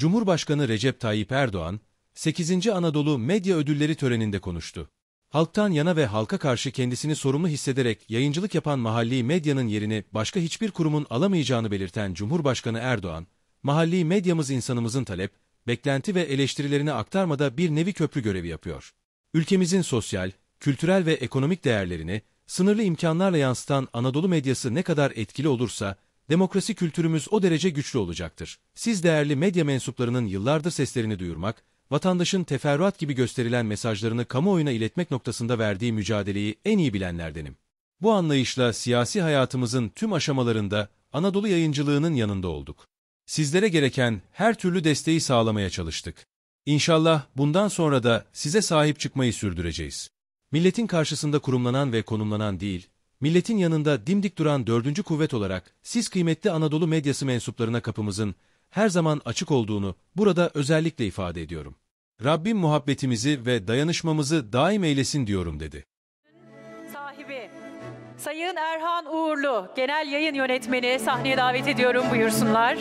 Cumhurbaşkanı Recep Tayyip Erdoğan, 8. Anadolu Medya Ödülleri töreninde konuştu. Halktan yana ve halka karşı kendisini sorumlu hissederek yayıncılık yapan mahalli medyanın yerini başka hiçbir kurumun alamayacağını belirten Cumhurbaşkanı Erdoğan, mahalli medyamız insanımızın talep, beklenti ve eleştirilerini aktarmada bir nevi köprü görevi yapıyor. Ülkemizin sosyal, kültürel ve ekonomik değerlerini sınırlı imkanlarla yansıtan Anadolu medyası ne kadar etkili olursa, demokrasi kültürümüz o derece güçlü olacaktır. Siz değerli medya mensuplarının yıllardır seslerini duyurmak, vatandaşın teferruat gibi gösterilen mesajlarını kamuoyuna iletmek noktasında verdiği mücadeleyi en iyi bilenlerdenim. Bu anlayışla siyasi hayatımızın tüm aşamalarında Anadolu yayıncılığının yanında olduk. Sizlere gereken her türlü desteği sağlamaya çalıştık. İnşallah bundan sonra da size sahip çıkmayı sürdüreceğiz. Milletin karşısında kurumlanan ve konumlanan değil, milletin yanında dimdik duran dördüncü kuvvet olarak siz kıymetli Anadolu medyası mensuplarına kapımızın her zaman açık olduğunu burada özellikle ifade ediyorum. Rabbim muhabbetimizi ve dayanışmamızı daim eylesin diyorum dedi. Sahibi Sayın Erhan Uğurlu, Genel Yayın Yönetmeni sahneye davet ediyorum buyursunlar.